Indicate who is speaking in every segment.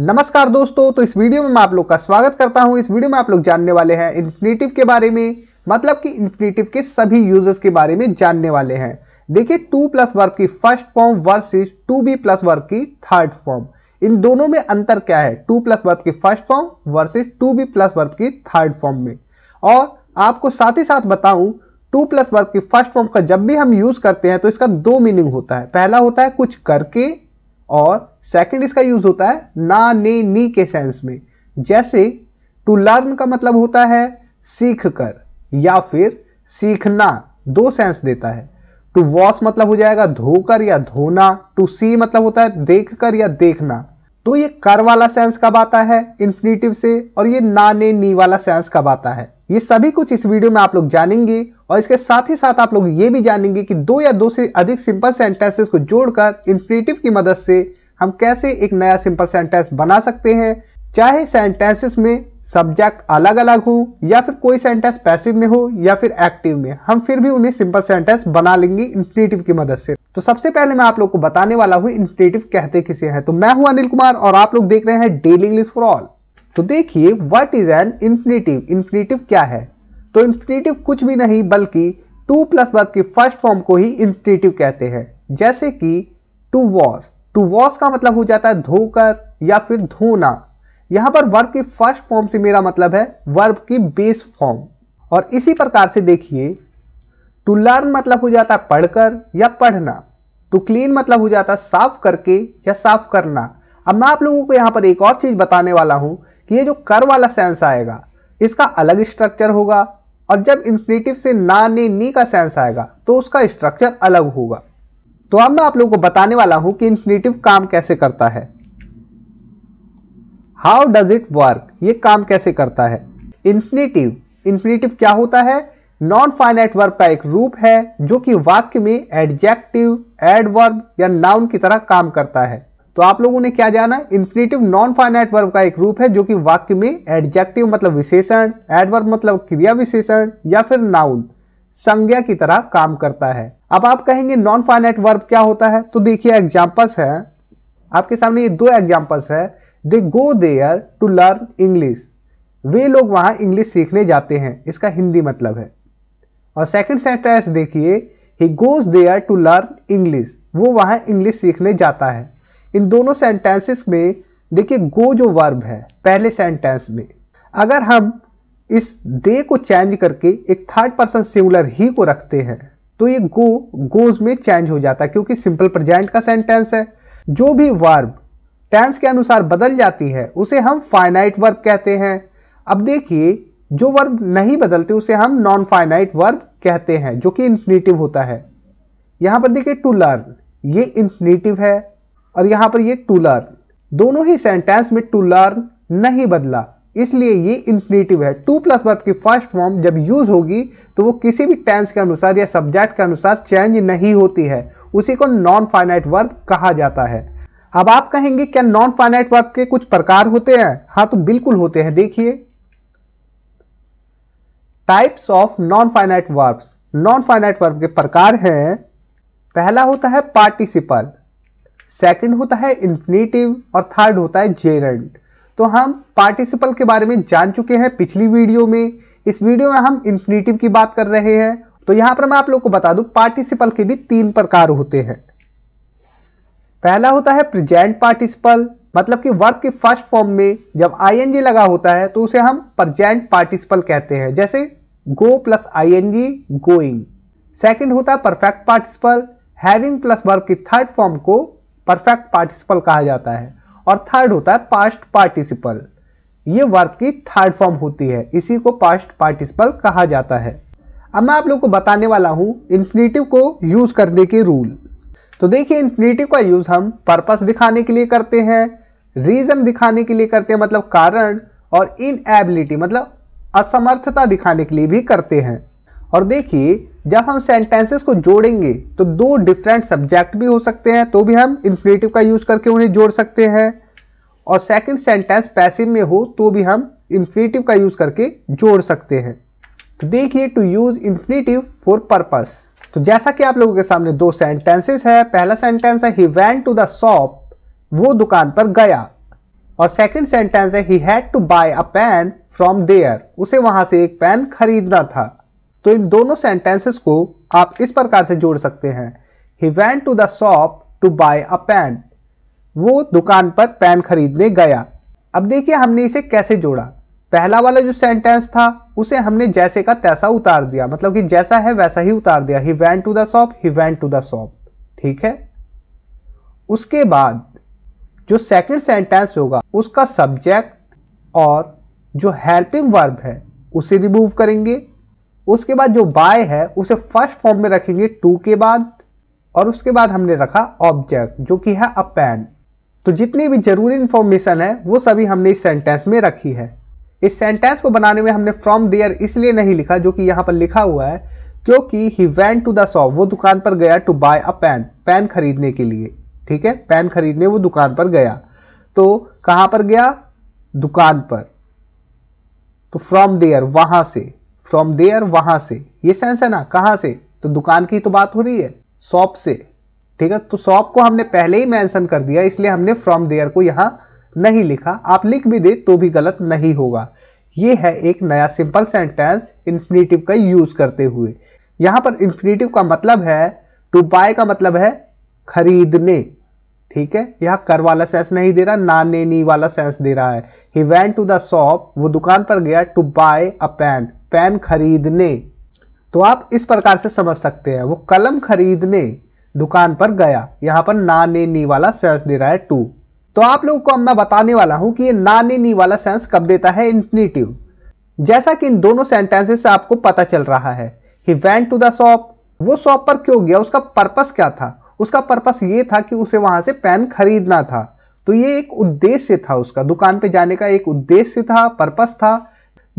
Speaker 1: नमस्कार दोस्तों तो इस वीडियो में मैं आप लोग का स्वागत करता हूं इस वीडियो में आप लोग जानने वाले हैं इन्फिनेटिव के बारे में मतलब कि इन्फिनेटिव के सभी यूजर्स के बारे में जानने वाले हैं देखिए टू प्लस वर्ग की first form versus to be plus verb की थर्ड फॉर्म इन दोनों में अंतर क्या है टू प्लस वर्ग की first form versus to be plus verb की थर्ड फॉर्म में और आपको साथ ही साथ बताऊं टू प्लस वर्ग की फर्स्ट फॉर्म का जब भी हम यूज करते हैं तो इसका दो मीनिंग होता है पहला होता है कुछ करके और सेकंड इसका यूज होता है ना ने नी के सेंस में जैसे टू लर्न का मतलब होता है सीख कर या फिर सीखना दो सेंस देता है टू वॉश मतलब हो जाएगा धोकर या धोना टू सी मतलब होता है देख कर या देखना तो ये कर वाला सेंस कब आता है इन्फिनेटिव से और ये ना ने नी वाला सेंस कब आता है ये सभी कुछ इस वीडियो में आप लोग जानेंगे और इसके साथ ही साथ आप लोग ये भी जानेंगे कि दो या दो से अधिक सिंपल सेंटेंसेस को जोड़कर इन्फिनेटिव की मदद से हम कैसे एक नया सिंपल सेंटेंस बना सकते हैं चाहे सेंटेंसेस में सब्जेक्ट अलग अलग हो या फिर कोई सेंटेंस पैसिव में हो या फिर एक्टिव में हम फिर भी उन्हें सिंपल सेंटेंस बना लेंगे इन्फिनेटिव की मदद से तो सबसे पहले मैं आप लोग को बताने वाला हूँ इन्फिनेटिव कहते किसे हैं तो मैं हूँ अनिल कुमार और आप लोग देख रहे हैं डेली इंग्लिश फॉर ऑल तो देखिए what is an infinitive infinitive क्या है तो इंफिनेटिव कुछ भी नहीं बल्कि टू प्लस वर्ब की फर्स्ट फॉर्म को ही इंफिनेटिव कहते हैं जैसे कि टू वॉश टू वॉश का मतलब हो जाता है धोकर या फिर धोना यहां पर वर्ब की फर्स्ट फॉर्म से मेरा मतलब है वर्ब की बेस फॉर्म और इसी प्रकार से देखिए टू लर्न मतलब हो जाता है पढ़कर या पढ़ना टू क्लीन मतलब हो जाता है साफ करके या साफ करना अब मैं आप लोगों को यहां पर एक और चीज़ बताने वाला हूं कि ये जो कर वाला सेंस आएगा इसका अलग स्ट्रक्चर होगा और जब इन्फिनेटिव से ना ने नी का सेंस आएगा तो उसका स्ट्रक्चर अलग होगा तो अब मैं आप लोगों को बताने वाला हूं कि इन्फिनेटिव काम कैसे करता है हाउ डज इट वर्क ये काम कैसे करता है इन्फिनेटिव इन्फिनेटिव क्या होता है नॉन फाइनाइट वर्ब का एक रूप है जो कि वाक्य में एडजेक्टिव एडवर्ब या नाउन की तरह काम करता है तो आप लोगों ने क्या जाना इन्फिनेटिव नॉन फाइनाइट वर्ब का एक रूप है जो कि वाक्य में एडजेक्टिव मतलब विशेषण एडवर्ब मतलब क्रिया विशेषण या फिर नाउन संज्ञा की तरह काम करता है अब आप कहेंगे नॉन फाइनाइट वर्ब क्या होता है तो देखिए एग्जाम्पल्स है आपके सामने ये दो एग्जाम्पल्स है they go there to learn English वे लोग वहां इंग्लिश सीखने जाते हैं इसका हिंदी मतलब है और सेकेंड सेंटेंस देखिए he goes there to learn English वो वहां इंग्लिश सीखने जाता है इन दोनों सेंटेंसेस में देखिए गो जो वर्ब है पहले सेंटेंस में अगर हम इस दे को चेंज करके एक थर्ड पर्सन सिंगुलर ही को रखते हैं तो ये गो गोज में चेंज हो जाता है क्योंकि सिंपल प्रजेंट का सेंटेंस है जो भी वर्ब टेंस के अनुसार बदल जाती है उसे हम फाइनाइट वर्ब कहते हैं अब देखिए जो वर्ब नहीं बदलते उसे हम नॉन फाइनाइट वर्ब कहते हैं जो कि इन्फिनेटिव होता है यहाँ पर देखिए टू लर्न ये इन्फिनेटिव है और यहां पर ये टू लर्न दोनों ही सेंटेंस में टू लर्न नहीं बदला इसलिए ये इंफिनेटिव है टू प्लस वर्ब की फर्स्ट फॉर्म जब यूज होगी तो वो किसी भी टेंस के अनुसार या सब्जेक्ट के अनुसार चेंज नहीं होती है उसी को नॉन फाइनाइट वर्ब कहा जाता है अब आप कहेंगे क्या नॉन फाइनाइट वर्ब के कुछ प्रकार होते हैं हाँ तो बिल्कुल होते हैं देखिए types of non finite verbs non finite verb के प्रकार हैं पहला होता है पार्टिसिपल सेकंड होता है इन्फिनेटिव और थर्ड होता है जेरेंड तो हम पार्टिसिपल के बारे में जान चुके हैं पिछली वीडियो में इस वीडियो में हम इन्फिनेटिव की बात कर रहे हैं तो यहां पर मैं आप लोग को बता दूं पार्टिसिपल के भी तीन प्रकार होते हैं पहला होता है प्रेजेंट पार्टिसिपल मतलब कि वर्ब के फर्स्ट फॉर्म में जब आई लगा होता है तो उसे हम प्रजेंट पार्टिसिपल कहते हैं जैसे go plus I N G going second होता है perfect participle having plus verb की थर्ड फॉर्म को परफेक्ट पार्टिसिपल कहा जाता है और थर्ड होता है पास्ट पार्टिसिपल ये वर्ब की थर्ड फॉर्म होती है इसी को पास्ट पार्टिसिपल कहा जाता है अब मैं आप लोग को बताने वाला हूँ इन्फिनेटिव को यूज़ करने के रूल तो देखिए इन्फिनेटिव का यूज़ हम पर्पस दिखाने के लिए करते हैं रीज़न दिखाने के लिए करते हैं मतलब कारण और इनएबिलिटी मतलब असमर्थता दिखाने के लिए भी करते हैं और देखिए जब हम सेंटेंसेस को जोड़ेंगे तो दो डिफरेंट सब्जेक्ट भी हो सकते हैं तो भी हम इन्फिनेटिव का यूज़ करके उन्हें जोड़ सकते हैं और सेकंड सेंटेंस पैसिव में हो तो भी हम इन्फिनेटिव का यूज़ करके जोड़ सकते हैं तो देखिए to use infinitive for purpose तो जैसा कि आप लोगों के सामने दो सेंटेंसेस है पहला सेंटेंस है he went to the shop वो दुकान पर गया और सेकेंड सेंटेंस है he had to buy a pen from there उसे वहां से एक पेन खरीदना था तो इन दोनों सेंटेंसेस को आप इस प्रकार से जोड़ सकते हैं he went to the shop to buy a pen वो दुकान पर पेन खरीदने गया अब देखिए हमने इसे कैसे जोड़ा पहला वाला जो सेंटेंस था उसे हमने जैसे का तैसा उतार दिया मतलब कि जैसा है वैसा ही उतार दिया he went to the shop he went to the shop ठीक है उसके बाद जो सेकंड सेंटेंस होगा उसका सब्जेक्ट और जो हेल्पिंग वर्ब है उसे रिमूव करेंगे उसके बाद जो बाय है उसे फर्स्ट फॉर्म में रखेंगे टू के बाद और उसके बाद हमने रखा ऑब्जेक्ट जो कि है अ पेन तो जितनी भी जरूरी इंफॉर्मेशन है वो सभी हमने इस सेंटेंस में रखी है इस सेंटेंस को बनाने में हमने फ्रॉम देयर इसलिए नहीं लिखा जो कि यहां पर लिखा हुआ है क्योंकि he went to the shop वो दुकान पर गया to buy a pen pen खरीदने के लिए ठीक है पेन खरीदने वो दुकान पर गया तो कहां पर गया दुकान पर तो फ्रॉम देयर वहां से फ्रॉम देयर वहां से ये सेंस है ना कहाँ से तो दुकान की तो बात हो रही है शॉप से ठीक है तो शॉप को हमने पहले ही मेंशन कर दिया इसलिए हमने फ्रॉम देयर को यहाँ नहीं लिखा आप लिख भी दे तो भी गलत नहीं होगा ये है एक नया सिंपल सेंटेंस इन्फिनेटिव का यूज करते हुए यहाँ पर इन्फिनेटिव का मतलब है टू बाय का मतलब है खरीदने ठीक है यह कर वाला सेंस नहीं दे रहा ना नी वाला सेंस दे रहा है he went to the shop वो दुकान पर गया to buy a pant pen खरीदने तो आप इस प्रकार से समझ सकते हैं वो कलम खरीदने दुकान पर गया यहाँ पर ना ने नी वाला सेंस दे रहा है टू तो आप लोगों को अब मैं बताने वाला हूँ कि ये ना ने नी वाला सेंस कब देता है इन्फिनिटिव जैसा कि इन दोनों सेंटेंसेस से आपको पता चल रहा है he went to the shop वो शॉप पर क्यों गया उसका पर्पस क्या था उसका पर्पस ये था कि उसे वहां से पेन खरीदना था तो ये एक उद्देश्य था उसका दुकान पे जाने का एक उद्देश्य था पर्पस था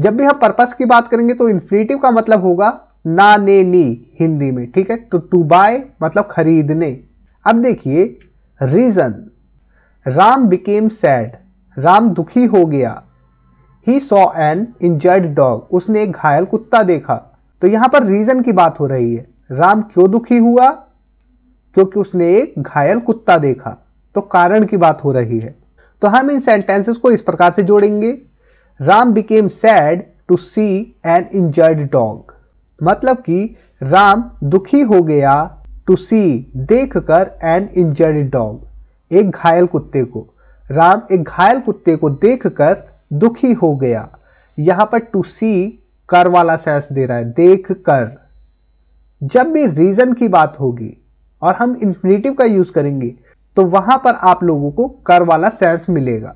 Speaker 1: जब भी हम पर्पस की बात करेंगे तो इन्फिनेटिव का मतलब होगा ना ने नी हिंदी में ठीक है तो टू बाय मतलब खरीदने अब देखिए reason Ram became sad Ram दुखी हो गया he saw an injured dog उसने एक घायल कुत्ता देखा तो यहां पर रीजन की बात हो रही है राम क्यों दुखी हुआ क्योंकि उसने एक घायल कुत्ता देखा तो कारण की बात हो रही है तो हम इन सेंटेंसेस को इस प्रकार से जोड़ेंगे Ram became sad to see an injured dog मतलब कि राम दुखी हो गया टू सी देख कर एन इंजर्ड डॉग एक घायल कुत्ते को राम एक घायल कुत्ते को देख कर दुखी हो गया यहाँ पर टू सी कर वाला सेंस दे रहा है देख कर जब भी रीज़न की बात होगी और हम इन्फिनेटिव का यूज़ करेंगे तो वहां पर आप लोगों को कर वाला सेंस मिलेगा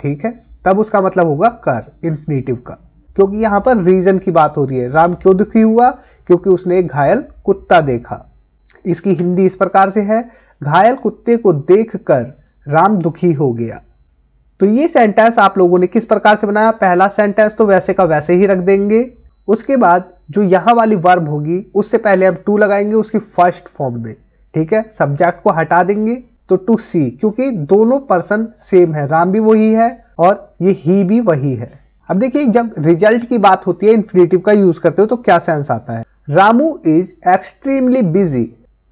Speaker 1: ठीक है तब उसका मतलब होगा कर इन्फिनेटिव का क्योंकि यहाँ पर रीजन की बात हो रही है राम क्यों दुखी हुआ क्योंकि उसने एक घायल कुत्ता देखा इसकी हिंदी इस प्रकार से है घायल कुत्ते को देख कर राम दुखी हो गया तो ये सेंटेंस आप लोगों ने किस प्रकार से बनाया पहला सेंटेंस तो वैसे का वैसे ही रख देंगे उसके बाद जो यहाँ वाली वर्ब होगी उससे पहले हम टू लगाएंगे उसकी फर्स्ट फॉर्म में ठीक है सब्जेक्ट को हटा देंगे तो टू सी क्योंकि दोनों पर्सन सेम है राम भी वही है और ये ही भी वही है अब देखिए जब रिजल्ट की बात होती है इन्फिनेटिव का यूज करते हो तो क्या सेंस आता है Ramu is extremely busy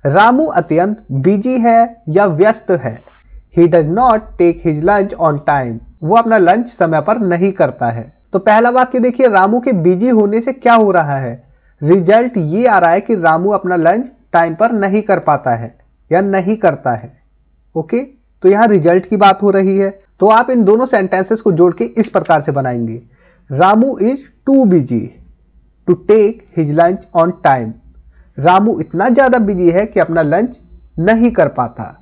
Speaker 1: Ramu अत्यंत बिजी है या व्यस्त है he does not take his lunch on time वो अपना लंच समय पर नहीं करता है तो पहला वाक्य देखिए रामू के बिजी होने से क्या हो रहा है रिजल्ट ये आ रहा है कि रामू अपना लंच टाइम पर नहीं कर पाता है या नहीं करता है ओके तो यहाँ रिजल्ट की बात हो रही है तो आप इन दोनों सेंटेंसेस को जोड़ के इस प्रकार से बनाएंगे Ramu is too busy to take his lunch on time Ramu इतना ज़्यादा बिजी है कि अपना लंच नहीं कर पाता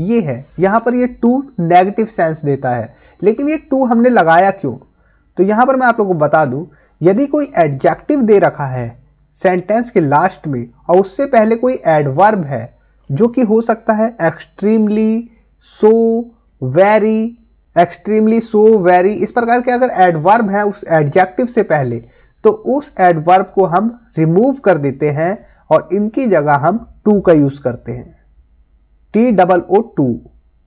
Speaker 1: ये है यहाँ पर ये टू नेगेटिव सेंस देता है लेकिन ये टू हमने लगाया क्यों तो यहाँ पर मैं आप लोगों को बता दूं यदि कोई एडजेक्टिव दे रखा है सेंटेंस के लास्ट में और उससे पहले कोई एडवर्ब है जो कि हो सकता है extremely so very extremely so very इस प्रकार के अगर एडवर्ब है उस एडजेक्टिव से पहले तो उस एडवर्ब को हम रिमूव कर देते हैं और इनकी जगह हम टू का यूज़ करते हैं टी डबल ओ टू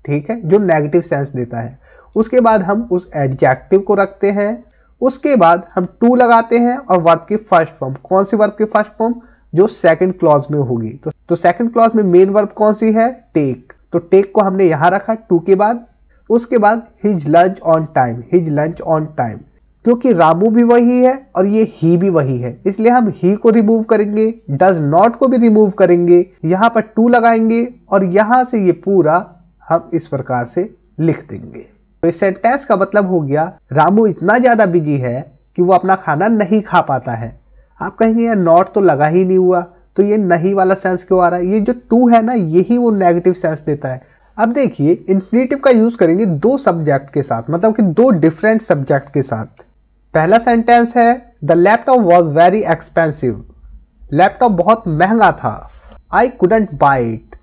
Speaker 1: ठीक है जो नेगेटिव सेंस देता है उसके बाद हम उस एडजेक्टिव को रखते हैं उसके बाद हम टू लगाते हैं और वर्ब की फर्स्ट फॉर्म कौन सी वर्ब की फर्स्ट फॉर्म जो सेकंड क्लॉज में होगी तो तो सेकंड क्लॉज में मेन वर्ब कौन सी है टेक तो टेक को हमने यहां रखा टू के बाद उसके बाद his lunch on time his lunch on time क्योंकि रामू भी वही है और ये ही भी वही है इसलिए हम ही को रिमूव करेंगे डज नॉट को भी रिमूव करेंगे यहाँ पर टू लगाएंगे और यहां से ये पूरा हम इस प्रकार से लिख देंगे तो इस सेंटेंस का मतलब हो गया रामू इतना ज़्यादा बिजी है कि वो अपना खाना नहीं खा पाता है आप कहेंगे यार नॉट तो लगा ही नहीं हुआ तो ये नहीं वाला सेंस क्यों आ रहा है ये जो टू है ना यही वो नेगेटिव सेंस देता है अब देखिए इन्फिनेटिव का यूज़ करेंगे दो सब्जेक्ट के साथ मतलब कि दो डिफरेंट सब्जेक्ट के साथ पहला सेंटेंस है the laptop was very expensive laptop बहुत महंगा था आई कुडेंट बाइट इट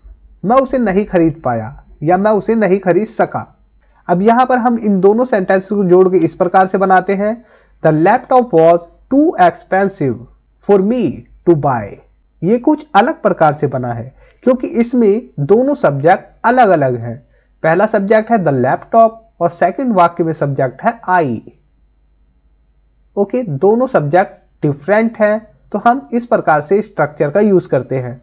Speaker 1: मैं उसे नहीं खरीद पाया या मैं उसे नहीं खरीद सका अब यहाँ पर हम इन दोनों सेंटेंस को जोड़ के इस प्रकार से बनाते हैं the laptop was too expensive for me to buy ये कुछ अलग प्रकार से बना है क्योंकि इसमें दोनों सब्जेक्ट अलग अलग हैं पहला सब्जेक्ट है द लैपटॉप और सेकंड वाक्य में सब्जेक्ट है आई ओके okay, दोनों सब्जेक्ट डिफरेंट हैं तो हम इस प्रकार से स्ट्रक्चर का यूज करते हैं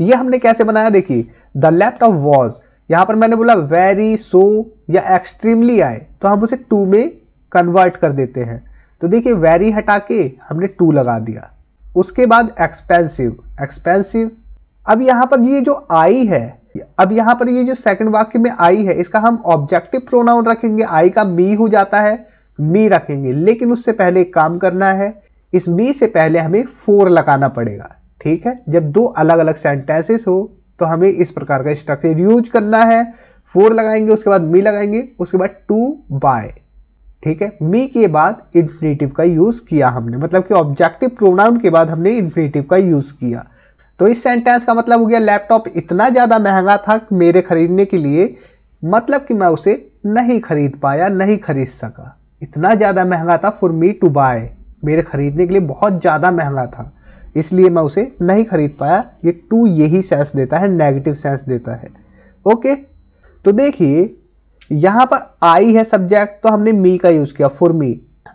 Speaker 1: ये हमने कैसे बनाया देखिए द लैपटॉप वॉज यहां पर मैंने बोला वेरी सो या एक्सट्रीमली आए तो हम उसे टू में कन्वर्ट कर देते हैं तो देखिए वेरी हटा के हमने टू लगा दिया उसके बाद एक्सपेंसिव एक्सपेंसिव अब यहाँ पर ये जो आई है अब यहाँ पर ये जो सेकंड वाक्य में आई है इसका हम ऑब्जेक्टिव प्रोनाउन रखेंगे आई का मी हो जाता है मी रखेंगे लेकिन उससे पहले एक काम करना है इस मी से पहले हमें फोर लगाना पड़ेगा ठीक है जब दो अलग अलग सेंटेंसेस हो तो हमें इस प्रकार का स्ट्रक्चर यूज करना है फोर लगाएंगे उसके बाद मी लगाएंगे उसके बाद टू बाय ठीक है मी के बाद इन्फिनेटिव का यूज़ किया हमने मतलब कि ऑब्जेक्टिव प्रोनाउन के बाद हमने इन्फिनेटिव का यूज़ किया तो इस सेंटेंस का मतलब हो गया लैपटॉप इतना ज़्यादा महंगा था मेरे खरीदने के लिए मतलब कि मैं उसे नहीं खरीद पाया नहीं खरीद सका इतना ज़्यादा महंगा था फॉर मी टू बाय मेरे खरीदने के लिए बहुत ज़्यादा महंगा था इसलिए मैं उसे नहीं खरीद पाया ये टू यही सेंस देता है नेगेटिव सेंस देता है ओके तो देखिए यहां पर आई है सब्जेक्ट तो हमने मी का यूज किया फॉर मी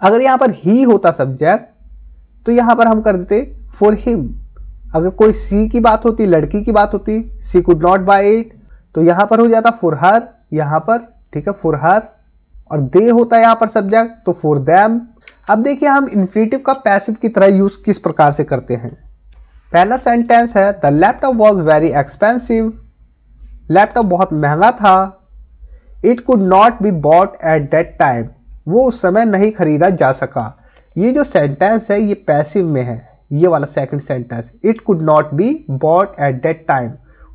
Speaker 1: अगर यहां पर ही होता सब्जेक्ट तो यहां पर हम कर देते फॉर हिम अगर कोई सी की बात होती लड़की की बात होती she could not buy it तो यहां पर हो जाता फॉर हर यहां पर ठीक है फॉर हर और दे होता है यहां पर सब्जेक्ट तो फॉर देम अब देखिए हम इन्फिनेटिव का पैसिव की तरह यूज किस प्रकार से करते हैं पहला सेंटेंस है the laptop was very expensive laptop बहुत महंगा था it could not be bought at that time वो उस समय नहीं खरीदा जा सका ये जो सेंटेंस है ये पैसिव में है ये वाला second sentence it could not be bought at that time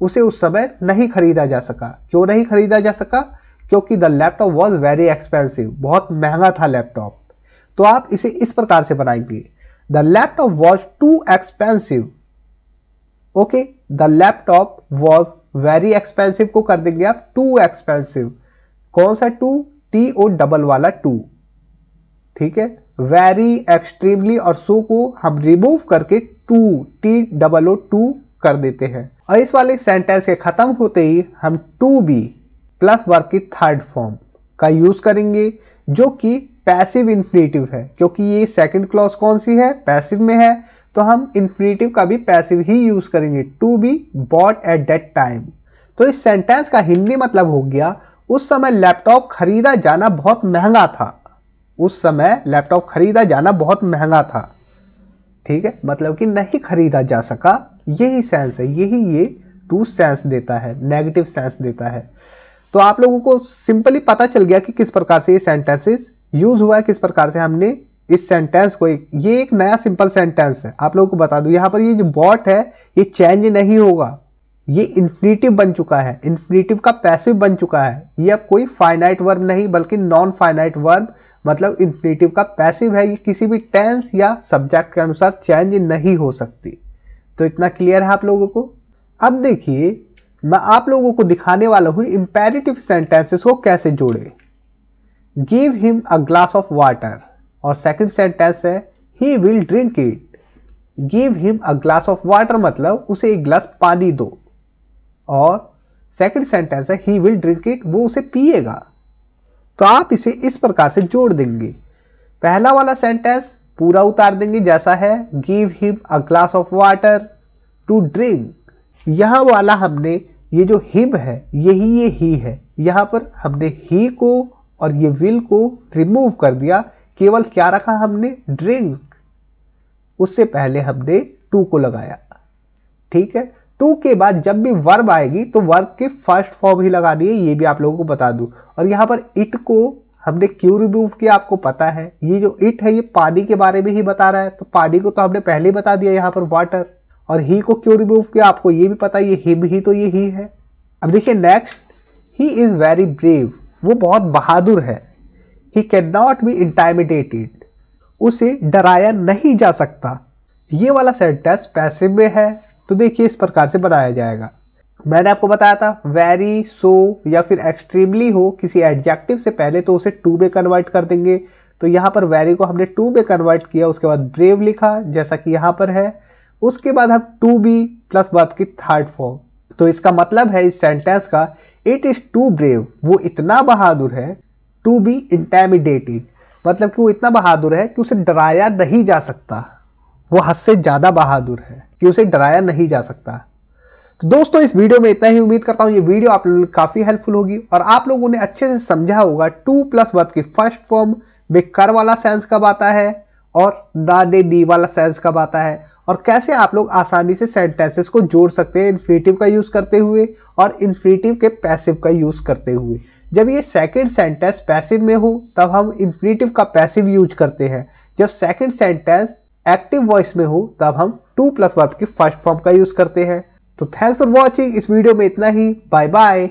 Speaker 1: उसे उस समय नहीं खरीदा जा सका क्यों नहीं खरीदा जा सका क्योंकि the laptop was very expensive बहुत महंगा था लैपटॉप तो आप इसे इस प्रकार से बनाएंगे the laptop was too expensive okay the laptop was very expensive को कर देंगे आप टू एक्सपेंसिव कौन सा टू टी ओ डबल वाला टू ठीक है वेरी एक्सट्रीमली और सो को हम रिमूव करके too T double O too कर देते हैं और इस वाले सेंटेंस के ख़त्म होते ही हम टू बी प्लस वर्ब की थर्ड फॉर्म का यूज़ करेंगे जो कि पैसिव इन्फिनेटिव है क्योंकि ये सेकंड क्लॉज कौन सी है पैसिव में है तो हम इन्फिनेटिव का भी पैसिव ही यूज़ करेंगे to be bought at that time तो इस सेंटेंस का हिंदी मतलब हो गया उस समय लैपटॉप खरीदा जाना बहुत महंगा था उस समय लैपटॉप खरीदा जाना बहुत महंगा था ठीक है मतलब कि नहीं खरीदा जा सका यही सेंस है यही ये टू सेंस देता है नेगेटिव सेंस देता है तो आप लोगों को सिंपली पता चल गया कि किस प्रकार से ये सेंटेंसेस यूज हुआ है किस प्रकार से हमने इस सेंटेंस को एक ये एक नया सिंपल सेंटेंस है आप लोगों को बता दूं यहाँ पर ये जो बॉट है ये चेंज नहीं होगा ये इन्फिनेटिव बन चुका है इन्फिनेटिव का पैसिव बन चुका है ये अब कोई फाइनाइट वर्ब नहीं बल्कि नॉन फाइनाइट वर्ब मतलब इन्फिनेटिव का पैसिव है ये किसी भी टेंस या सब्जेक्ट के अनुसार चेंज नहीं हो सकती तो इतना क्लियर है आप लोगों को अब देखिए मैं आप लोगों को दिखाने वाला हूँ इम्पेरिटिव सेंटेंसेस को कैसे जोड़े give him a glass of water और सेकेंड सेंटेंस है he will drink it give him a glass of water मतलब उसे एक ग्लास पानी दो और सेकंड सेंटेंस है ही विल ड्रिंक इट वो उसे पिएगा तो आप इसे इस प्रकार से जोड़ देंगे पहला वाला सेंटेंस पूरा उतार देंगे जैसा है give him a glass of water to drink यहाँ वाला हमने ये जो हिम है यही ये ही है यहाँ पर हमने ही को और ये विल को रिमूव कर दिया केवल क्या रखा हमने ड्रिंक उससे पहले हमने टू को लगाया ठीक है टू के बाद जब भी वर्ब आएगी तो वर्ब के फर्स्ट फॉर्म ही लगा दिए ये भी आप लोगों को बता दूं और यहाँ पर इट को हमने क्यों रिमूव किया आपको पता है ये जो इट है ये पानी के बारे में ही बता रहा है तो पानी को तो हमने पहले ही बता दिया यहाँ पर वाटर और ही को क्यों रिमूव किया आपको ये भी पता है ये हिम ही तो ये ही है अब देखिए next he is very brave वो बहुत बहादुर है he can not be intimidated उसे डराया नहीं जा सकता ये वाला सेंटेंस पैसिव में है तो देखिए इस प्रकार से बनाया जाएगा मैंने आपको बताया था वेरी सो या फिर एक्सट्रीमली हो किसी एडजेक्टिव से पहले तो उसे टू में कन्वर्ट कर देंगे तो यहाँ पर वेरी को हमने टू में कन्वर्ट किया उसके बाद ब्रेव लिखा जैसा कि यहाँ पर है उसके बाद हम टू बी प्लस वर्ब की थर्ड फॉर्म तो इसका मतलब है इस सेंटेंस का इट इज़ टू ब्रेव वो इतना बहादुर है टू बी इंटेमिडेटेड मतलब कि वो इतना बहादुर है कि उसे डराया नहीं जा सकता वो हद से ज़्यादा बहादुर है कि उसे डराया नहीं जा सकता तो दोस्तों इस वीडियो में इतना ही उम्मीद करता हूँ ये वीडियो आप लोगों काफ़ी हेल्पफुल होगी और आप लोगों ने अच्छे से समझा होगा टू प्लस वर्ब की फर्स्ट फॉर्म में कर वाला सेंस कब आता है और डा डे डी वाला सेंस कब आता है और कैसे आप लोग आसानी से सेंटेंसेस को जोड़ सकते हैं इन्फिनेटिव का यूज़ करते हुए और इन्फिनेटिव के पैसिव का यूज़ करते हुए जब ये सेकंड सेंटेंस पैसिव में हो तब हम इन्फिनेटिव का पैसिव यूज करते हैं जब सेकंड सेंटेंस एक्टिव वॉइस में हो तब हम टू प्लस वर्ब की फर्स्ट फॉर्म का यूज करते हैं तो थैंक्स फॉर वॉचिंग इस वीडियो में इतना ही बाय बाय